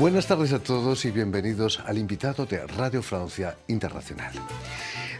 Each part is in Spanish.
Buenas tardes a todos y bienvenidos al invitado de Radio Francia Internacional.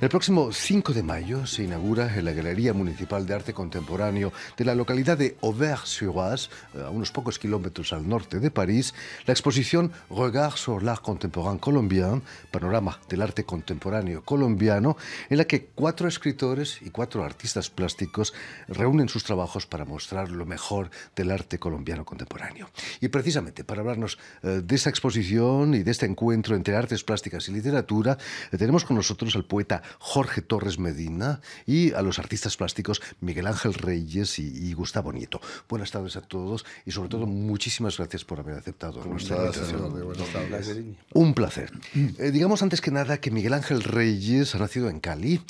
El próximo 5 de mayo se inaugura en la Galería Municipal de Arte Contemporáneo de la localidad de Auvers-sur-Oise, eh, a unos pocos kilómetros al norte de París, la exposición Regard sur l'art contemporain colombien, panorama del arte contemporáneo colombiano, en la que cuatro escritores y cuatro artistas plásticos reúnen sus trabajos para mostrar lo mejor del arte colombiano contemporáneo. Y precisamente para hablarnos eh, de esta exposición y de este encuentro entre artes plásticas y literatura, eh, tenemos con nosotros al poeta Jorge Torres Medina y a los artistas plásticos Miguel Ángel Reyes y, Gustavo Nieto. Buenas tardes a todos y sobre todo muchísimas gracias por haber aceptado nuestra invitación. Un placer. Eh, digamos antes que nada que Miguel Ángel Reyes ha nacido en Cali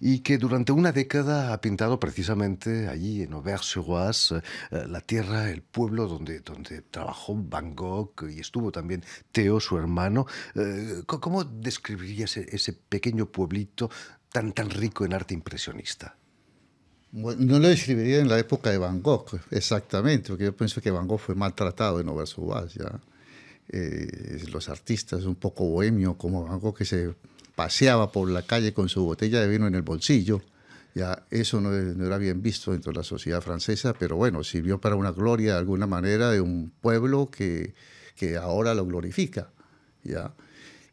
y que durante una década ha pintado precisamente allí en Auvers-sur-Oise eh, la tierra, el pueblo donde, donde trabajó Van Gogh y estuvo también Teo, su hermano. Eh, ¿Cómo describirías ese pequeño pueblito tan, tan rico en arte impresionista? no lo describiría en la época de Van Gogh, exactamente, porque yo pienso que Van Gogh fue maltratado en su ya. Eh, los artistas un poco bohemios, como Van Gogh que se paseaba por la calle con su botella de vino en el bolsillo. Ya, eso no, era bien visto dentro de la sociedad francesa, pero bueno, sirvió para una gloria de alguna manera de un pueblo que, que ahora lo glorifica. ¿ya?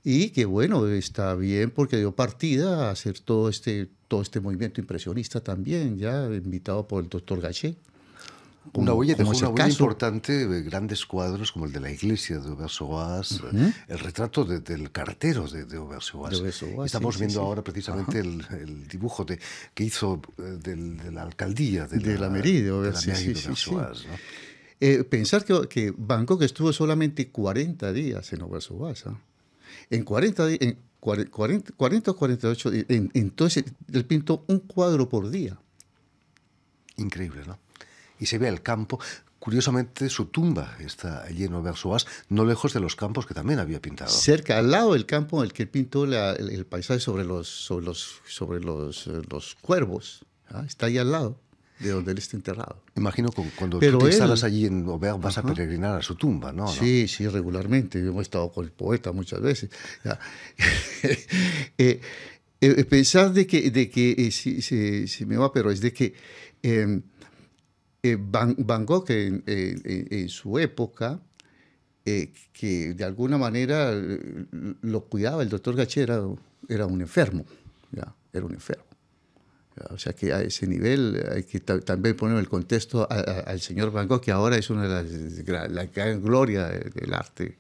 y que bueno, está bien porque dio partida a hacer todo este, todo este movimiento impresionista también, ya invitado por el doctor Gachet. una huella, de una importante de grandes cuadros como el de la iglesia de Obersoas, el retrato del cartero de, de Estamos viendo ahora precisamente el, dibujo de, que hizo eh, de, la alcaldía de, la, la de Obersoas. Sí, eh, pensar que, que estuvo solamente 40 días en Obersoas, ¿eh? En 40 o eh, en 40, 40 48, días entonces él pintó un cuadro por día. Increíble, ¿no? Y se ve el campo. Curiosamente, su tumba está lleno de Versoas, no lejos de los campos que también había pintado. Cerca, al lado del campo en el que pintó el, paisaje sobre los, sobre los, sobre los, eh, los cuervos. ¿ah? Está ahí al lado de donde él está enterrado. Imagino que cuando tú te allí en Aubert, vas a peregrinar a su tumba, ¿no? Sí, sí, regularmente. hemos estado con el poeta muchas veces. Eh, eh, pensar de que, de que eh, si, me va, pero es de que em, Van, Gogh en, su época, que de alguna manera lo cuidaba el doctor Gachera, era un enfermo, ¿ya? era un enfermo. O sea que a ese nivel hay que también poner el contexto al señor Van Gogh, que ahora es una de las la gran gloria del arte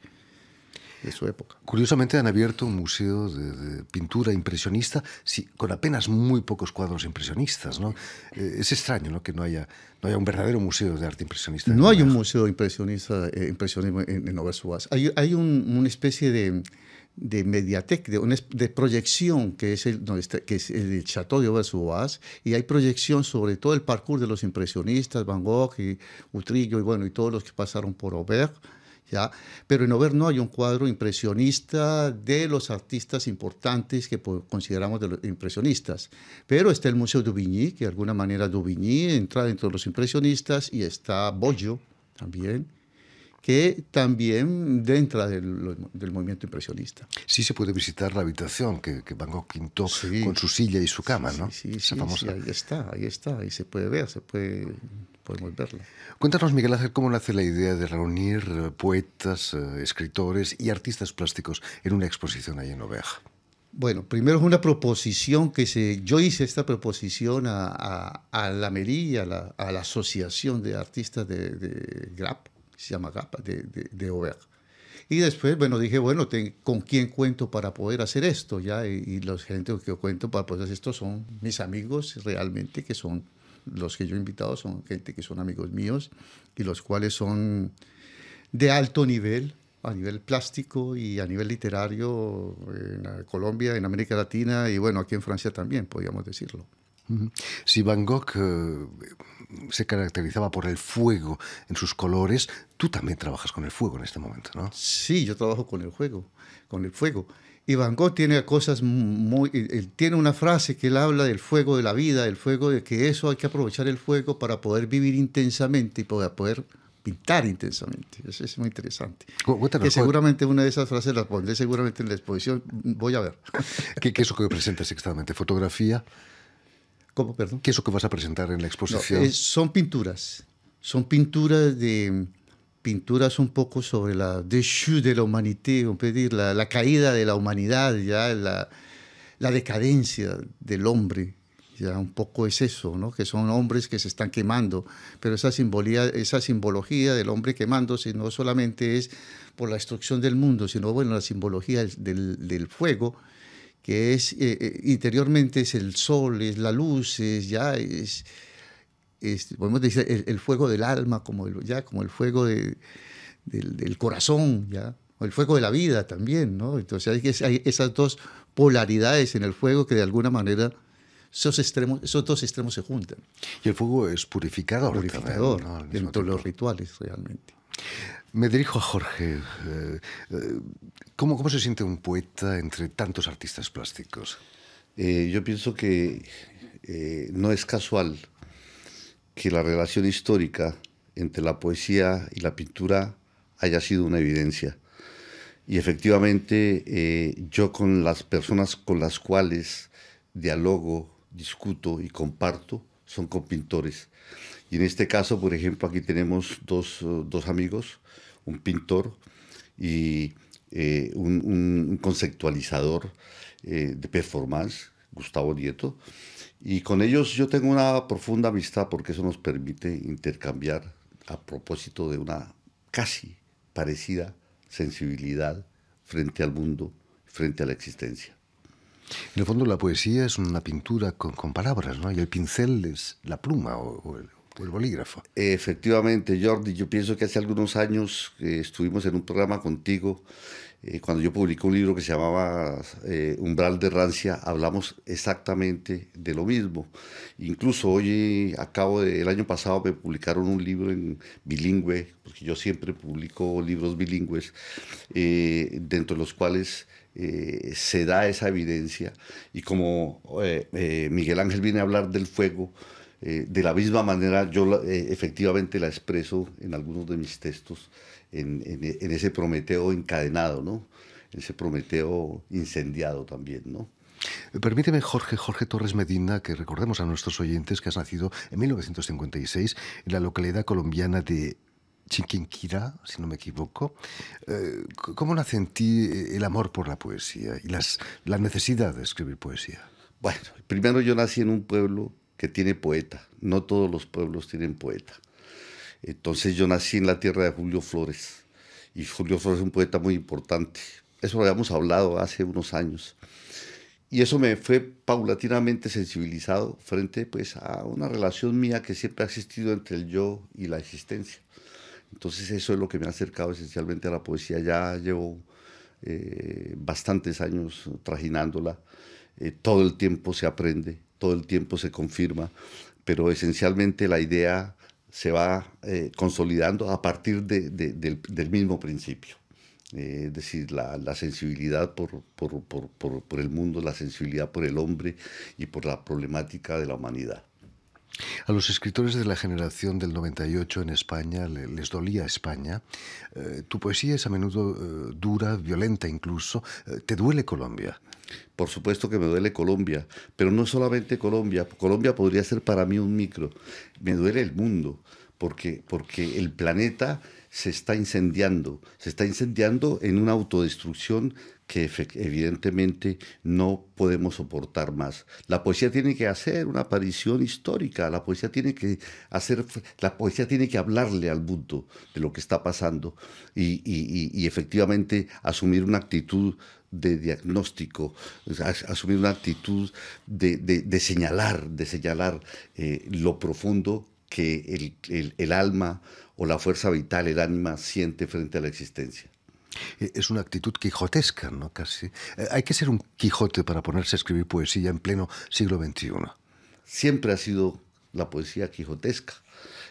de su época. Curiosamente han abierto un museo de, pintura impresionista sí, con apenas muy pocos cuadros impresionistas. ¿no? Eh, es extraño ¿no? que no haya, no haya un verdadero museo de arte impresionista. No hay un museo impresionista eh, impresionismo en, en Hay, hay una especie de de Mediatek, de, proyección, que es, el, este, Chateau de y hay proyección sobre todo el parkour de los impresionistas, Van Gogh y Utrillo, y bueno, y todos los que pasaron por Aubert, ¿ya? Pero en Aubert no hay un cuadro impresionista de los artistas importantes que consideramos de los impresionistas. Pero está el Museo Dubigny, que de alguna manera Dubigny entra dentro de los impresionistas, y está Bollo también, que también dentro del, movimiento impresionista. Sí se puede visitar la habitación que, que Van Gogh pintó con su silla y su cama, ¿no? Sí, sí, ahí está, ahí está, ahí se puede ver, se puede, podemos verla. Cuéntanos, Miguel Ángel, cómo nace la idea de reunir eh, poetas, eh, escritores y artistas plásticos en una exposición ahí en Oveja. Bueno, primero es una proposición que se, yo hice esta proposición a, la MERI, a la, Asociación de Artistas de, de GRAP, se llama Gapa, de, de, e Y después, bueno, dije, bueno, ¿con quién cuento para poder hacer esto? ya Y, y los gente que yo cuento para poder hacer esto son mis amigos realmente, que son los que yo he invitado, son gente que son amigos míos y los cuales son de alto nivel, a nivel plástico y a nivel literario en eh, Colombia, en América Latina y bueno, aquí en Francia también, podríamos decirlo. Si Van Gogh eh, se caracterizaba por el fuego en sus colores, tú también trabajas con el fuego en este momento, ¿no? Sí, yo trabajo con el fuego, con el fuego. Y Van Gogh tiene cosas muy... Él tiene una frase que él habla del fuego de la vida, del fuego de que eso hay que aprovechar el fuego para poder vivir intensamente y para poder pintar intensamente. Eso es muy interesante. que seguramente una de esas frases las pondré seguramente en la exposición. Voy a ver. ¿Qué, qué es lo que presentas exactamente? ¿Fotografía? ¿Qué es lo que vas a presentar en la exposición? Eh, son pinturas. Son pinturas de pinturas un poco sobre la déchue de la humanidad, la, la, caída de la humanidad, ya la, la, decadencia del hombre. Ya un poco es eso, ¿no? que son hombres que se están quemando, pero esa, simbolía, esa simbología del hombre quemándose no solamente es por la destrucción del mundo, sino bueno, la simbología del, del fuego que es eh, eh, interiormente es el sol, es la luz, es ya es, podemos decir el, fuego del alma, como el, ya como el fuego del, corazón, ya o el fuego de la vida también, ¿no? Entonces hay, que, esas dos polaridades en el fuego que de alguna manera esos, extremos, esos dos extremos se juntan. Y el fuego es purificador. Purificador, dentro de los rituales realmente. Me dirijo a Jorge. Eh, eh, ¿Cómo, se siente un poeta entre tantos artistas plásticos? Eh, yo pienso que no es casual que la relación histórica entre la poesía y la pintura haya sido una evidencia. Y efectivamente yo con las personas con las cuales dialogo, discuto y comparto son con pintores. Y en este caso, por ejemplo, aquí tenemos dos, eh, dos amigos, un pintor y eh, un, conceptualizador eh, de performance, Gustavo Nieto. Y con ellos yo tengo una profunda amistad porque eso nos permite intercambiar a propósito de una casi parecida sensibilidad frente al mundo, frente a la existencia. En el fondo la poesía es una pintura con, palabras, ¿no? Y el pincel es la pluma o el, el bolígrafo. Efectivamente, Jordi, yo pienso que hace algunos años eh, estuvimos en un programa contigo, eh, cuando yo publicé un libro que se llamaba eh, Umbral de Rancia, hablamos exactamente de lo mismo. Incluso hoy, acabo de, el año pasado me publicaron un libro en bilingüe, porque yo siempre publico libros bilingües, dentro de los cuales... se da esa evidencia. Y como Miguel Ángel viene a hablar del fuego, eh, de la misma manera, yo eh, efectivamente la expreso en algunos de mis textos, en, ese Prometeo encadenado, ¿no? Ese Prometeo incendiado también, ¿no? Eh, permíteme, Jorge, Jorge Torres Medina, que recordemos a nuestros oyentes que has nacido en 1956 en la localidad colombiana de Chiquinquirá, si no me equivoco. ¿Cómo nace el amor por la poesía y la necesidad de escribir poesía? Bueno, primero yo nací en un pueblo que tiene poeta. No todos los pueblos tienen poeta. Entonces yo nací en la tierra de Julio Flores. Y Julio Flores es un poeta muy importante. Eso lo habíamos hablado hace unos años. Y eso me fue paulatinamente sensibilizado frente pues, a una relación mía que siempre ha existido entre el yo y la existencia. Entonces eso es lo que me ha acercado esencialmente a la poesía. Ya llevo eh, bastantes años trajinándola. Eh, todo el tiempo se aprende todo el tiempo se confirma, pero esencialmente la idea se va eh, consolidando a partir del, mismo principio. Eh, es decir, la, sensibilidad por el mundo, la sensibilidad por el hombre y por la problemática de la humanidad. A los escritores de la generación del 98 en España les dolía España. Eh, tu poesía es a menudo eh, dura, violenta incluso. Eh, ¿Te duele Colombia? Por supuesto que me duele Colombia, pero no solamente Colombia. Colombia podría ser para mí un micro. Me duele el mundo, porque, porque el planeta se está incendiando, se está incendiando en una autodestrucción que evidentemente no podemos soportar más. La poesía tiene que hacer una aparición histórica, la poesía tiene que hacer, la poesía tiene que hablarle al mundo de lo que está pasando y, efectivamente asumir una actitud de diagnóstico, asumir una actitud de, señalar, de señalar eh, lo profundo que el, el alma o la fuerza vital, el ánima siente frente a la existencia. Eh, es una actitud quijotesca, ¿no? Casi. Eh, hay que ser un Quijote para ponerse a escribir poesía en pleno siglo XXI. Siempre ha sido la poesía quijotesca.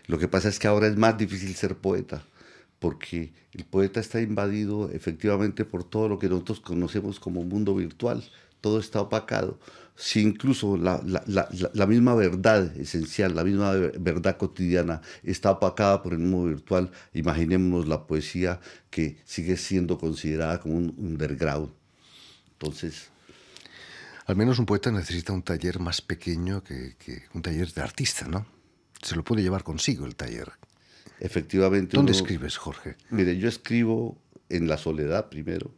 Lo que pasa es que ahora es más difícil ser poeta porque el poeta está invadido efectivamente por todo lo que nosotros conocemos como mundo virtual, todo está opacado. Si incluso la, misma verdad esencial, la misma verdad cotidiana está opacada por el mundo virtual, imaginémonos la poesía que sigue siendo considerada como un underground. Entonces... Al menos un poeta necesita un taller más pequeño que, que un taller de artista, ¿no? Se lo puede llevar consigo el taller ¿Dónde escribes, Jorge? Mire, yo escribo en la soledad primero.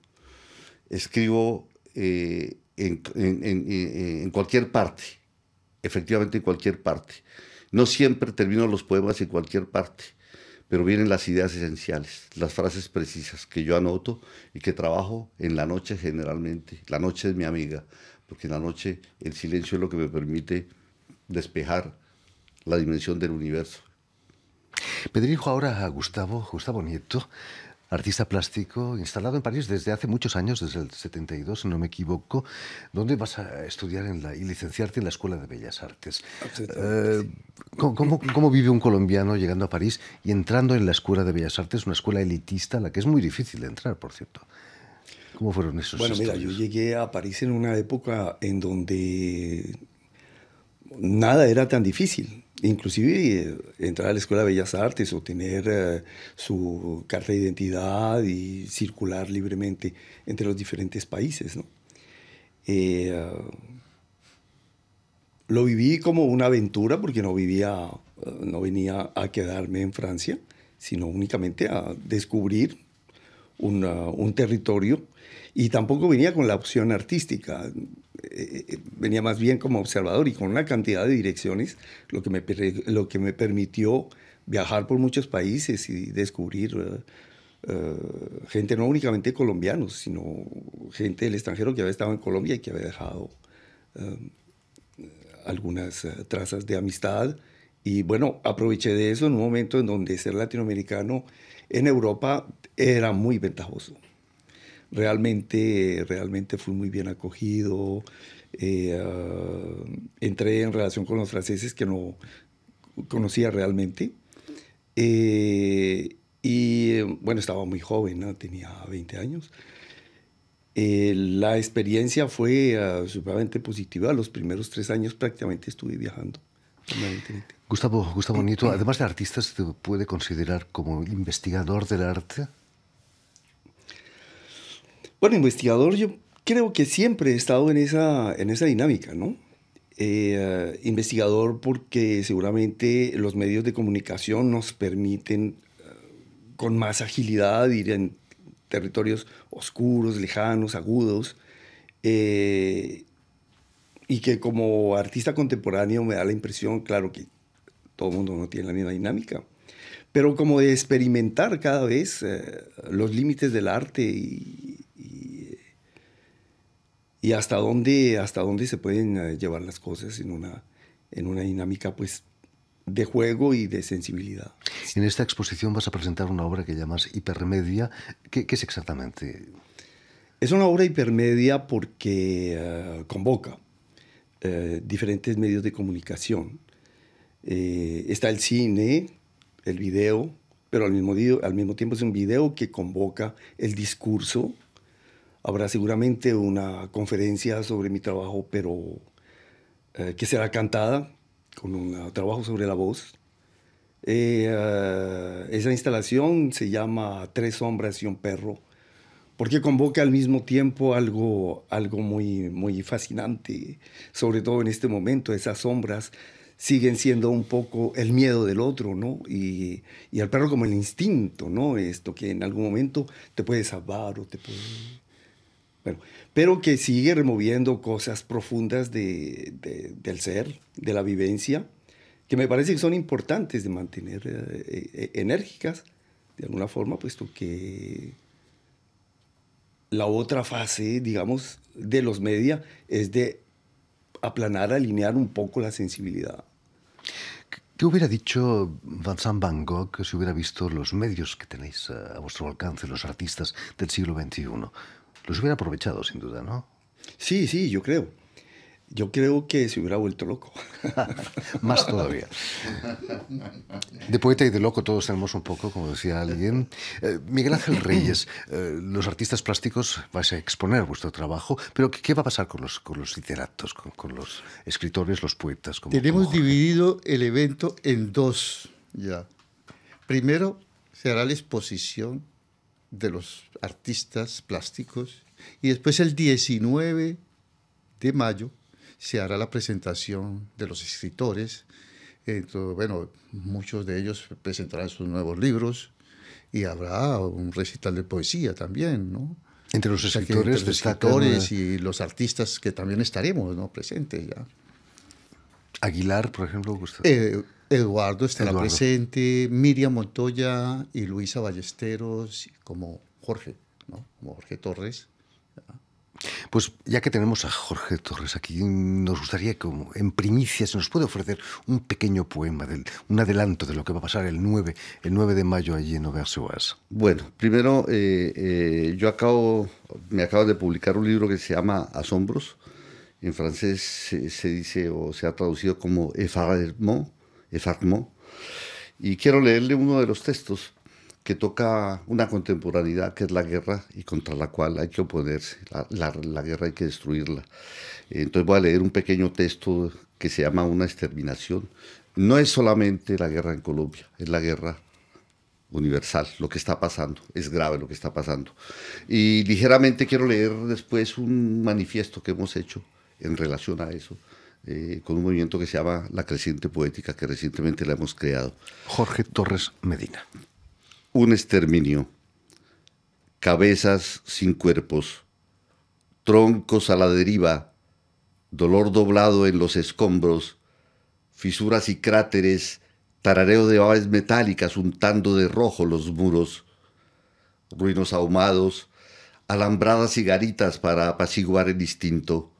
Escribo eh, en, cualquier parte. Efectivamente, en cualquier parte. No siempre termino los poemas en cualquier parte, pero vienen las ideas esenciales, las frases precisas que yo anoto y que trabajo en la noche generalmente. La noche es mi amiga, porque en la noche el silencio es lo que me permite despejar la dimensión del universo. Me dirijo ahora a Gustavo, Gustavo Nieto, artista plástico instalado en París desde hace muchos años, desde el 72, si no me equivoco, donde vas a estudiar en la, y licenciarte en la Escuela de Bellas Artes. Eh, ¿cómo, vive un colombiano llegando a París y entrando en la Escuela de Bellas Artes, una escuela elitista a la que es muy difícil de entrar, por cierto? ¿Cómo fueron esos Bueno, mira, yo llegué a París en una época en donde nada era tan difícil inclusive eh, entrar a la Escuela de Bellas Artes o tener eh, su carta de identidad y circular libremente entre los diferentes países. Eh, ah, lo viví como una aventura porque no vivía, no venía a quedarme en Francia, sino únicamente a descubrir un territorio y tampoco venía con la opción artística. Eh, eh, venía más bien como observador y con una cantidad de direcciones, lo que me, lo que me permitió viajar por muchos países y descubrir eh, gente no únicamente colombianos, sino gente del extranjero que había estado en Colombia y que había dejado algunas trazas de amistad. Y bueno, aproveché de eso en un momento en donde ser latinoamericano en Europa era muy ventajoso realmente, realmente fui muy bien acogido. Eh, ah, entré en relación con los franceses que no conocía realmente. Eh, y bueno, estaba muy joven, tenía 20 años. Eh, la experiencia fue ah, sumamente positiva. Los primeros tres años prácticamente estuve viajando. Gustavo, Gustavo Nieto, además de artista, ¿se puede considerar como investigador del arte? Bueno, investigador, yo creo que siempre he estado en esa, en esa dinámica, ¿no? Eh, investigador porque seguramente los medios de comunicación nos permiten eh, con más agilidad ir en territorios oscuros, lejanos, agudos, eh, y que como artista contemporáneo me da la impresión, claro que todo el mundo no tiene la misma dinámica, pero como de experimentar cada vez los límites del arte y, y hasta dónde, hasta dónde se pueden eh, llevar las cosas en una, en una dinámica pues de juego y de sensibilidad. En esta exposición vas a presentar una obra que llamas hipermedia. ¿Qué, es exactamente? Es una obra hipermedia porque eh, convoca eh, diferentes medios de comunicación. está el cine, el video, pero al mismo, al mismo tiempo es un video que convoca el discurso, habrá seguramente una conferencia sobre mi trabajo, pero eh, que será cantada con un trabajo sobre la voz. Eh, eh, esa instalación se llama Tres sombras y un perro, porque convoca al mismo tiempo algo, algo muy, muy fascinante, sobre todo en este momento, esas sombras siguen siendo un poco el miedo del otro, ¿no? Y, y al perro como el instinto, ¿no? Esto que en algún momento te puede salvar o te puede pero que sigue removiendo cosas profundas del ser, de la vivencia, que me parece que son importantes de mantener eh, eh, eh, enérgicas, de alguna forma, puesto que la otra fase, digamos, de los media es de aplanar, alinear un poco la sensibilidad. ¿Qué hubiera dicho Vincent Van Gogh si hubiera visto los medios que tenéis a vuestro alcance, los artistas del siglo XXI? los hubiera aprovechado, sin duda, ¿no? Sí, sí, yo creo. Yo creo que se hubiera vuelto loco. Más todavía. De poeta y de loco todos tenemos un poco, como decía alguien. Eh, Miguel Ángel Reyes, eh, los artistas plásticos vais a exponer vuestro trabajo, pero ¿qué, va a pasar con los, con los literatos, con, los escritores, los poetas? Tenemos eh? dividido el evento en dos. Ya. Primero será la exposición de los artistas plásticos. Y después el 19 de mayo se hará la presentación de los escritores. bueno, muchos de ellos presentarán sus nuevos libros y habrá un recital de poesía también, Entre los escritores, y los artistas que también estaremos ¿no? presentes ya. Aguilar, por ejemplo, Gustavo. Eh, Eduardo estará presente, Miriam Montoya y Luisa Ballesteros, como Jorge, ¿no? como Jorge Torres. Pues ya que tenemos a Jorge Torres aquí, nos gustaría que en primicia se nos puede ofrecer un pequeño poema, un adelanto de lo que va a pasar el 9, el 9 de mayo allí en auvers Bueno, primero eh, eh, yo acabo, me acabo de publicar un libro que se llama Asombros. En francés se, dice o se ha traducido como Effarement, Farmó y quiero leerle uno de los textos que toca una contemporaneidad que es la guerra y contra la cual hay que oponerse, la, guerra hay que destruirla. Entonces voy a leer un pequeño texto que se llama Una exterminación. No es solamente la guerra en Colombia, es la guerra universal, lo que está pasando, es grave lo que está pasando. Y ligeramente quiero leer después un manifiesto que hemos hecho en relación a eso, eh, con un movimiento que se llama La Creciente Poética, que recientemente la hemos creado. Jorge Torres Medina. Un exterminio. Cabezas sin cuerpos. Troncos a la deriva. Dolor doblado en los escombros. Fisuras y cráteres. Tarareo de aves metálicas untando de rojo los muros. Ruinos ahumados. Alambradas y garitas para apaciguar el instinto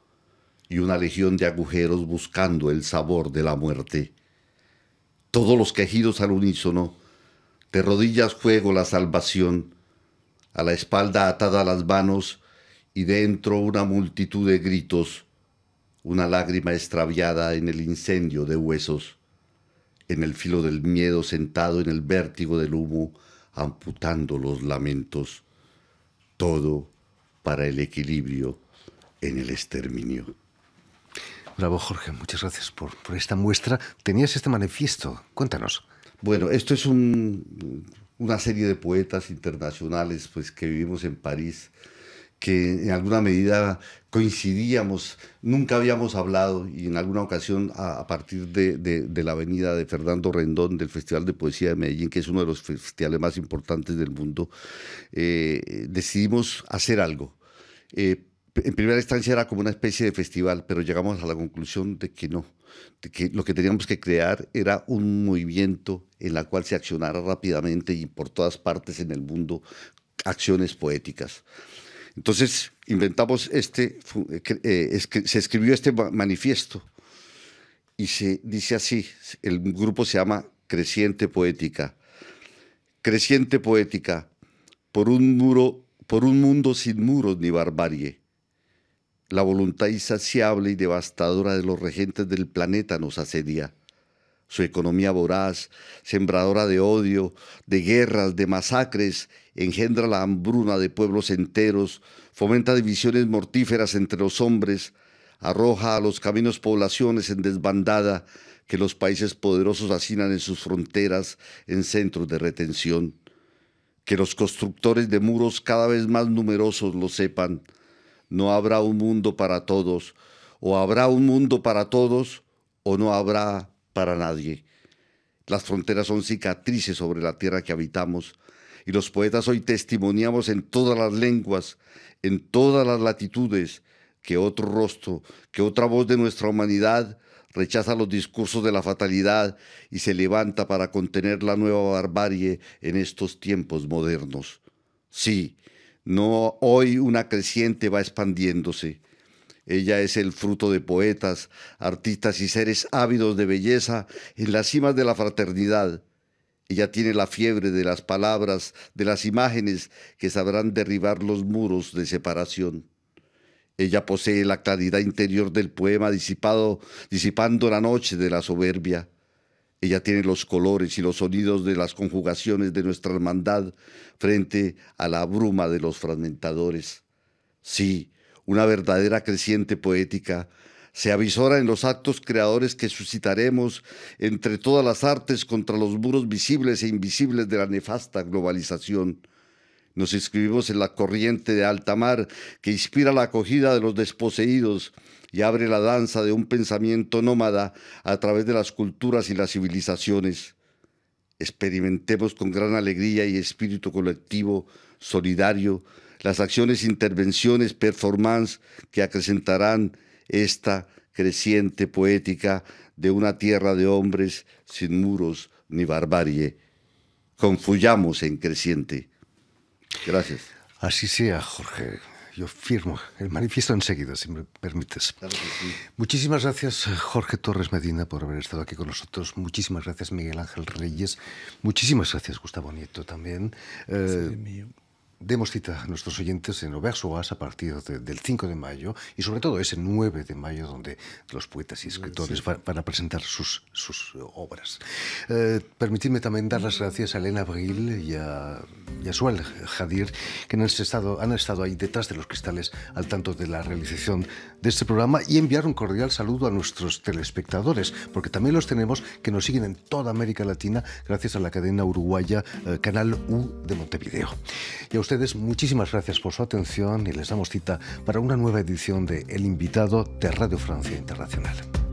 y una legión de agujeros buscando el sabor de la muerte. Todos los quejidos al unísono, de rodillas fuego la salvación, a la espalda atada las manos y dentro una multitud de gritos, una lágrima extraviada en el incendio de huesos, en el filo del miedo sentado en el vértigo del humo, amputando los lamentos, todo para el equilibrio en el exterminio. Bravo, Jorge. Muchas gracias por, por esta muestra. Tenías este manifiesto. Cuéntanos. Bueno, esto es una serie de poetas internacionales pues, que vivimos en París, que en alguna medida coincidíamos, nunca habíamos hablado y en alguna ocasión a, partir de, la venida de Fernando Rendón del Festival de Poesía de Medellín, que es uno de los festivales más importantes del mundo, eh, decidimos hacer algo. Eh, en primera instancia era como una especie de festival, pero llegamos a la conclusión de que no, de que lo que teníamos que crear era un movimiento en la cual se accionara rápidamente y por todas partes en el mundo acciones poéticas. Entonces inventamos este, eh, eh, se escribió este manifiesto y se dice así, el grupo se llama Creciente Poética. Creciente Poética, por un muro por un mundo sin muros ni barbarie, la voluntad insaciable y devastadora de los regentes del planeta nos asedia. Su economía voraz, sembradora de odio, de guerras, de masacres, engendra la hambruna de pueblos enteros, fomenta divisiones mortíferas entre los hombres, arroja a los caminos poblaciones en desbandada que los países poderosos hacinan en sus fronteras, en centros de retención. Que los constructores de muros cada vez más numerosos lo sepan, no habrá un mundo para todos, o habrá un mundo para todos, o no habrá para nadie. Las fronteras son cicatrices sobre la tierra que habitamos, y los poetas hoy testimoniamos en todas las lenguas, en todas las latitudes, que otro rostro, que otra voz de nuestra humanidad rechaza los discursos de la fatalidad y se levanta para contener la nueva barbarie en estos tiempos modernos. Sí, no, hoy una creciente va expandiéndose. Ella es el fruto de poetas, artistas y seres ávidos de belleza en las cimas de la fraternidad. Ella tiene la fiebre de las palabras, de las imágenes que sabrán derribar los muros de separación. Ella posee la claridad interior del poema disipado, disipando la noche de la soberbia. Ella tiene los colores y los sonidos de las conjugaciones de nuestra hermandad frente a la bruma de los fragmentadores. Sí, una verdadera creciente poética se avisora en los actos creadores que suscitaremos entre todas las artes contra los muros visibles e invisibles de la nefasta globalización. Nos inscribimos en la corriente de alta mar que inspira la acogida de los desposeídos, y abre la danza de un pensamiento nómada a través de las culturas y las civilizaciones. Experimentemos con gran alegría y espíritu colectivo, solidario, las acciones, intervenciones, performance que acrecentarán esta creciente poética de una tierra de hombres sin muros ni barbarie. Confuyamos en creciente. Gracias. Así sea, Jorge. Yo firmo el manifiesto enseguida, si me permites. Muchísimas gracias, Jorge Torres Medina, por haber estado aquí con nosotros. Muchísimas gracias, Miguel Ángel Reyes. Muchísimas gracias, Gustavo Nieto, también. Eh, demos cita a nuestros oyentes en Obersoas a partir del 5 de mayo y sobre todo ese 9 de mayo donde los poetas y escritores van, a presentar sus, sus obras. Eh, permitidme también dar las gracias a Elena Abril y a, y Jadir que han estado, han estado ahí detrás de los cristales al tanto de la realización de este programa y enviar un cordial saludo a nuestros telespectadores porque también los tenemos que nos siguen en toda América Latina gracias a la cadena uruguaya eh, Canal U de Montevideo. Y ustedes, muchísimas gracias por su atención y les damos cita para una nueva edición de El Invitado de Radio Francia Internacional.